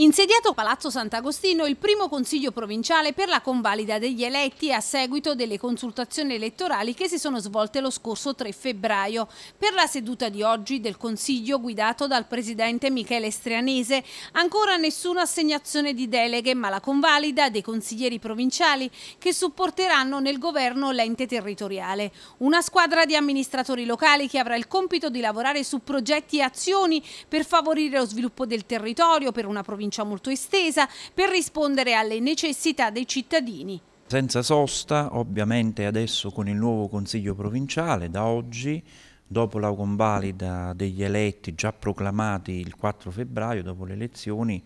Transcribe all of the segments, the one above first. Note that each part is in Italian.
Insediato Palazzo Sant'Agostino, il primo consiglio provinciale per la convalida degli eletti a seguito delle consultazioni elettorali che si sono svolte lo scorso 3 febbraio. Per la seduta di oggi del consiglio guidato dal presidente Michele Strianese, ancora nessuna assegnazione di deleghe, ma la convalida dei consiglieri provinciali che supporteranno nel governo l'ente territoriale. Una squadra di amministratori locali che avrà il compito di lavorare su progetti e azioni per favorire lo sviluppo del territorio, per una provincia provincia molto estesa per rispondere alle necessità dei cittadini. Senza sosta, ovviamente adesso con il nuovo Consiglio provinciale, da oggi, dopo la convalida degli eletti già proclamati il 4 febbraio, dopo le elezioni,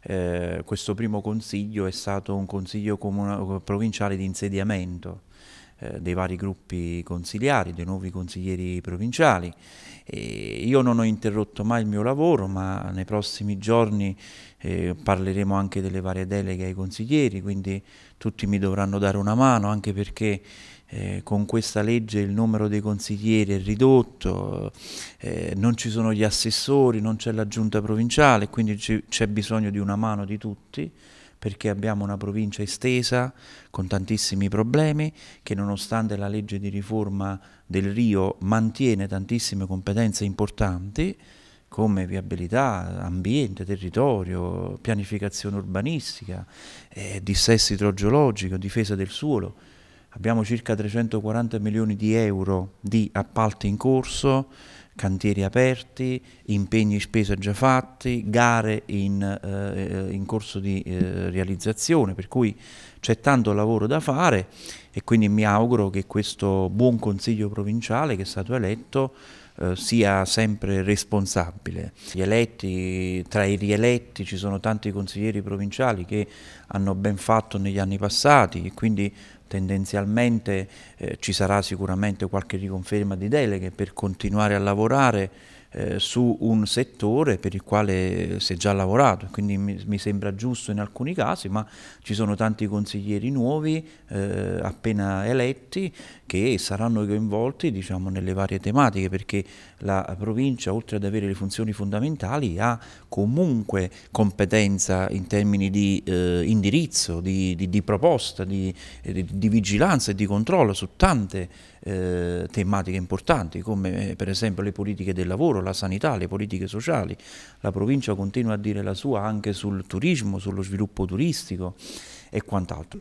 eh, questo primo consiglio è stato un consiglio provinciale di insediamento. Eh, dei vari gruppi consigliari, dei nuovi consiglieri provinciali. E io non ho interrotto mai il mio lavoro, ma nei prossimi giorni eh, parleremo anche delle varie deleghe ai consiglieri, quindi tutti mi dovranno dare una mano, anche perché eh, con questa legge il numero dei consiglieri è ridotto, eh, non ci sono gli assessori, non c'è la giunta provinciale, quindi c'è bisogno di una mano di tutti perché abbiamo una provincia estesa con tantissimi problemi che nonostante la legge di riforma del Rio mantiene tantissime competenze importanti come viabilità, ambiente, territorio, pianificazione urbanistica, eh, dissesto idrogeologico, difesa del suolo. Abbiamo circa 340 milioni di euro di appalti in corso, cantieri aperti, impegni spese già fatti, gare in, eh, in corso di eh, realizzazione, per cui c'è tanto lavoro da fare e quindi mi auguro che questo buon consiglio provinciale che è stato eletto eh, sia sempre responsabile. Gli eletti, tra i rieletti ci sono tanti consiglieri provinciali che hanno ben fatto negli anni passati e quindi tendenzialmente eh, ci sarà sicuramente qualche riconferma di deleghe per continuare a lavorare eh, su un settore per il quale si è già lavorato, quindi mi, mi, sembra giusto in alcuni casi, ma ci sono tanti consiglieri nuovi eh, appena eletti che saranno coinvolti diciamo, nelle varie tematiche, perché la provincia, oltre ad avere le funzioni fondamentali, ha comunque competenza in termini di eh, indirizzo, di, di, di proposta, di, di vigilanza e di controllo su tante eh, tematiche importanti come eh, per esempio le politiche del lavoro, la sanità, le politiche sociali. La provincia continua a dire la sua anche sul turismo, sullo sviluppo turistico e quant'altro.